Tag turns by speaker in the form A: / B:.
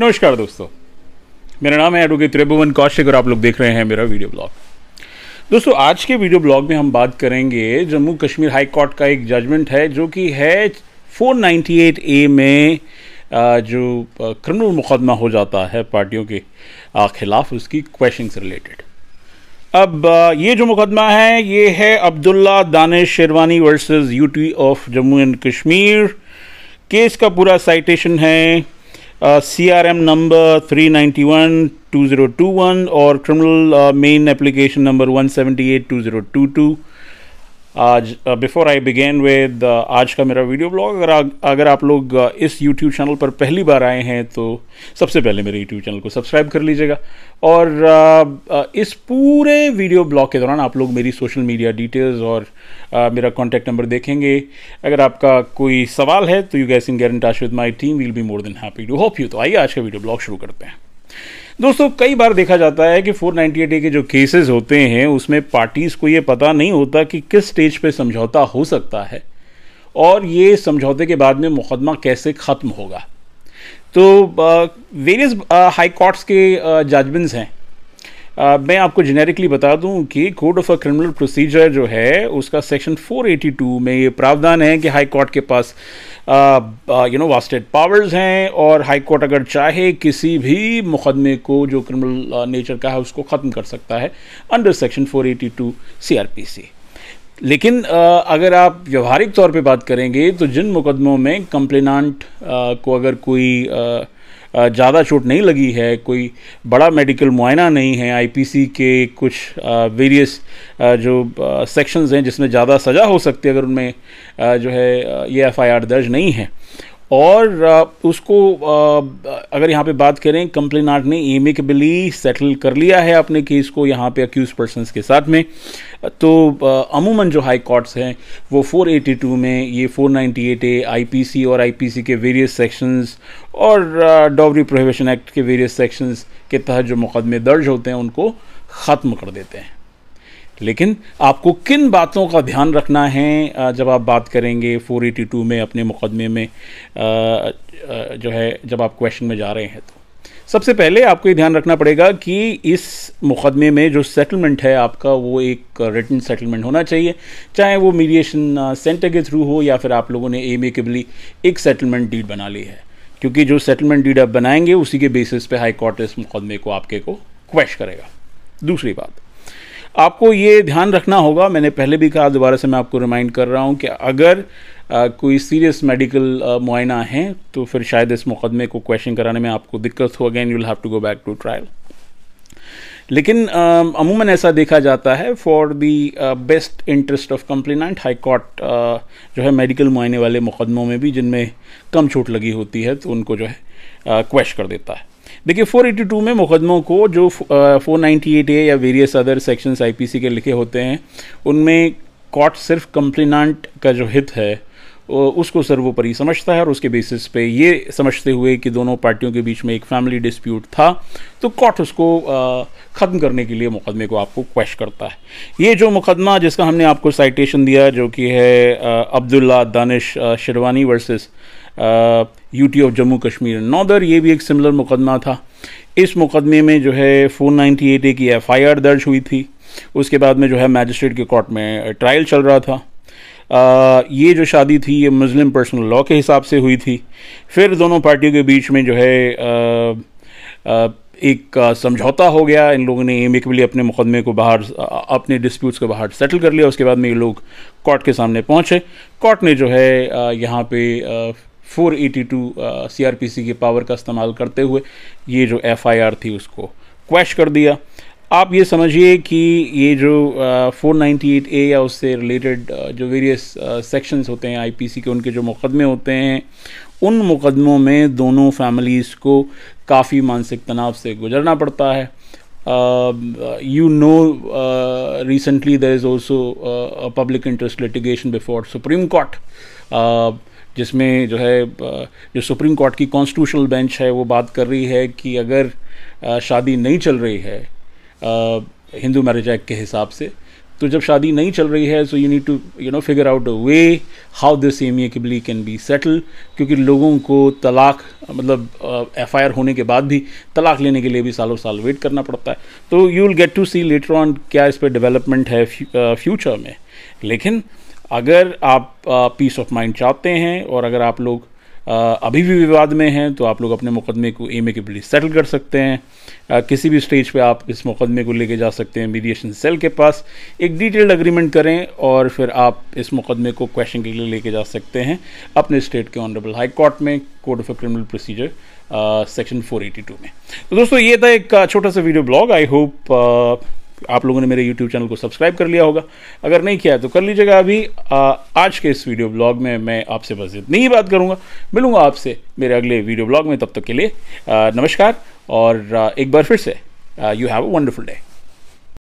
A: नमस्कार दोस्तों मेरा नाम है एडवोकेट त्रिभुवन कौशिक और आप लोग देख रहे हैं मेरा वीडियो ब्लॉग दोस्तों आज के वीडियो ब्लॉग में हम बात करेंगे जम्मू कश्मीर हाई कोर्ट का एक जजमेंट है जो कि है 498 ए में जो क्रिमिनल मुकदमा हो जाता है पार्टियों के खिलाफ उसकी क्वेश्चन से रिलेटेड अब ये जो मुकदमा है ये है Abdullah Danish Sherwani versus UT of Jammu and Kashmir case का पूरा साइटेशन है Uh, CRM number 391-2021 or criminal uh, main application number 178-2022. आज बिफोर आई बिगेन विद आज का मेरा वीडियो ब्लॉग अगर अगर आप लोग uh, इस यूट्यूब चैनल पर पहली बार आए हैं तो सबसे पहले मेरे यूट्यूब चैनल को सब्सक्राइब कर लीजिएगा और uh, uh, इस पूरे वीडियो ब्लॉग के दौरान आप लोग मेरी सोशल मीडिया डिटेल्स और मेरा कॉन्टैक्ट नंबर देखेंगे अगर आपका कोई सवाल है तो यू गैस इन गैर in touch with my team will be more than happy to help you तो आइए आज का वीडियो ब्लॉग शुरू करते हैं दोस्तों कई बार देखा जाता है कि 498 ए के जो केसेस होते हैं उसमें पार्टीज़ को ये पता नहीं होता कि किस स्टेज पे समझौता हो सकता है और ये समझौते के बाद में मुकदमा कैसे ख़त्म होगा तो वेरियस हाई कोर्ट्स के जजमेंट्स हैं आ, मैं आपको जेनेरिकली बता दूं कि code of a criminal procedure जो है उसका सेक्शन 482 में ये प्रावधान है कि हाई कोर्ट के पास यू नो वास्टेड पावर्स हैं और हाई कोर्ट अगर चाहे किसी भी मुकदमे को जो क्रिमिनल नेचर का है उसको ख़त्म कर सकता है अंडर सेक्शन 482 सीआरपीसी लेकिन आ, अगर आप व्यवहारिक तौर पे बात करेंगे तो जिन मुकदमों में कंप्लेनांट को अगर कोई आ, ज़्यादा चोट नहीं लगी है कोई बड़ा मेडिकल मुआयना नहीं है आईपीसी के कुछ वेरियस जो सेक्शंस हैं जिसमें ज़्यादा सज़ा हो सकती है अगर उनमें जो है ये एफआईआर दर्ज नहीं है और उसको अगर यहाँ पे बात करें आर्ट ने एमिकबली सेटल कर लिया है अपने केस को यहाँ पे अक्यूज पर्सनस के साथ में तो अमूमन जो हाई कोर्ट्स हैं वो 482 में ये 498 ए आईपीसी और आईपीसी के वेरियस सेक्शंस और डॉबरी प्रोहिबिशन एक्ट के वेरियस सेक्शंस के तहत जो मुकदमे दर्ज होते हैं उनको ख़त्म कर देते हैं लेकिन आपको किन बातों का ध्यान रखना है जब आप बात करेंगे 482 में अपने मुकदमे में जो है जब आप क्वेश्चन में जा रहे हैं तो सबसे पहले आपको ये ध्यान रखना पड़ेगा कि इस मुकदमे में जो सेटलमेंट है आपका वो एक रिटर्न सेटलमेंट होना चाहिए चाहे वो मीडिएशन सेंटर के थ्रू हो या फिर आप लोगों ने ए एक सेटलमेंट डीड बना ली है क्योंकि जो सेटलमेंट डीड आप बनाएंगे उसी के बेसिस पे हाई कोर्ट इस मुकदमे को आपके को क्वेश करेगा दूसरी बात आपको ये ध्यान रखना होगा मैंने पहले भी कहा दोबारा से मैं आपको रिमाइंड कर रहा हूँ कि अगर आ, कोई सीरियस मेडिकल मुआयना है तो फिर शायद इस मुकदमे को क्वेश्चन कराने में आपको दिक्कत हो again you will have to go back to trial लेकिन अमूमन ऐसा देखा जाता है for the best interest of complainant high court जो है मेडिकल मुआयने वाले मुकदमों में भी जिनमें कम छूट लगी होती है तो उनको जो है क्वेश कर देता है देखिए 482 में मुकदमों को जो फोर नाइन्टी एट ए या वेरियस अदर सेक्शंस सी के लिखे होते हैं उनमें कोर्ट सिर्फ कंप्लेनांट का जो हित है उसको सर्वोपरि समझता है और उसके बेसिस पे ये समझते हुए कि दोनों पार्टियों के बीच में एक फैमिली डिस्प्यूट था तो कोर्ट उसको ख़त्म करने के लिए मुकदमे को आपको क्वेश करता है ये जो मुकदमा जिसका हमने आपको साइटेशन दिया जो कि है Abdullah Danish Shirwani versus UT of Jammu Kashmir नौदर ये भी एक सिमिलर मुकदमा था इस मुकदमे में जो है फोर नाइन्टी एट ए की एफ आई आर दर्ज हुई थी उसके बाद में जो है मैजिस्ट्रेट के कोर्ट में ट्रायल चल रहा था आ, ये जो शादी थी ये मुस्लिम पर्सनल लॉ के हिसाब से हुई थी फिर दोनों पार्टियों के बीच में जो है आ, आ, एक समझौता हो गया इन लोगों ने एमिकबली अपने मुकदमे को बाहर अपने डिस्प्यूट्स को बाहर सेटल कर लिया उसके बाद में ये लोग कोर्ट के सामने पहुंचे कोर्ट ने जो है यहाँ पे four eighty two C R P C की पावर का इस्तेमाल करते हुए ये जो एफ आई आर थी उसको क्वैश कर दिया आप ये समझिए कि ये जो फोर नाइन्टी एट ए या उससे रिलेटेड uh, जो वेरियस सेक्शंस uh, होते हैं आई पी सी के उनके जो मुकदमे होते हैं उन मुकदमों में दोनों फैमिलीज़ को काफ़ी मानसिक तनाव से गुजरना पड़ता है you know recently there is also public interest litigation before supreme court जिसमें जो है जो सुप्रीम कोर्ट की कॉन्स्टिट्यूशनल बेंच है वो बात कर रही है कि अगर शादी नहीं चल रही है हिंदू मैरिज एक्ट के हिसाब से तो जब शादी नहीं चल रही है so you need to you know figure out a way how this amicably can be settle क्योंकि लोगों को तलाक मतलब एफ आई आर होने के बाद भी तलाक लेने के लिए भी सालों साल वेट करना पड़ता है तो you will get to see later on क्या इस पर डेवलपमेंट है फ्यूचर में लेकिन अगर आप पीस ऑफ माइंड चाहते हैं और अगर आप लोग आ, अभी भी विवाद में हैं तो आप लोग अपने मुकदमे को एम ए के पुलिस सेटल कर सकते हैं आ, किसी भी स्टेज पे आप इस मुकदमे को लेके जा सकते हैं मीडिएशन सेल के पास एक डिटेल्ड अग्रीमेंट करें और फिर आप इस मुकदमे को क्वेश्चन के लिए लेके जा सकते हैं अपने स्टेट के ऑनरेबल हाई कोर्ट में code of criminal procedure section four में तो दोस्तों ये था एक छोटा सा वीडियो ब्लॉग आई होप आप लोगों ने मेरे यूट्यूब चैनल को सब्सक्राइब कर लिया होगा अगर नहीं किया है तो कर लीजिएगा अभी आ, आज के इस वीडियो ब्लॉग में मैं आपसे बस इतनी ही बात करूँगा मिलूंगा आपसे मेरे अगले वीडियो ब्लॉग में तब तक के लिए आ, नमस्कार और आ, एक बार फिर से you have a wonderful day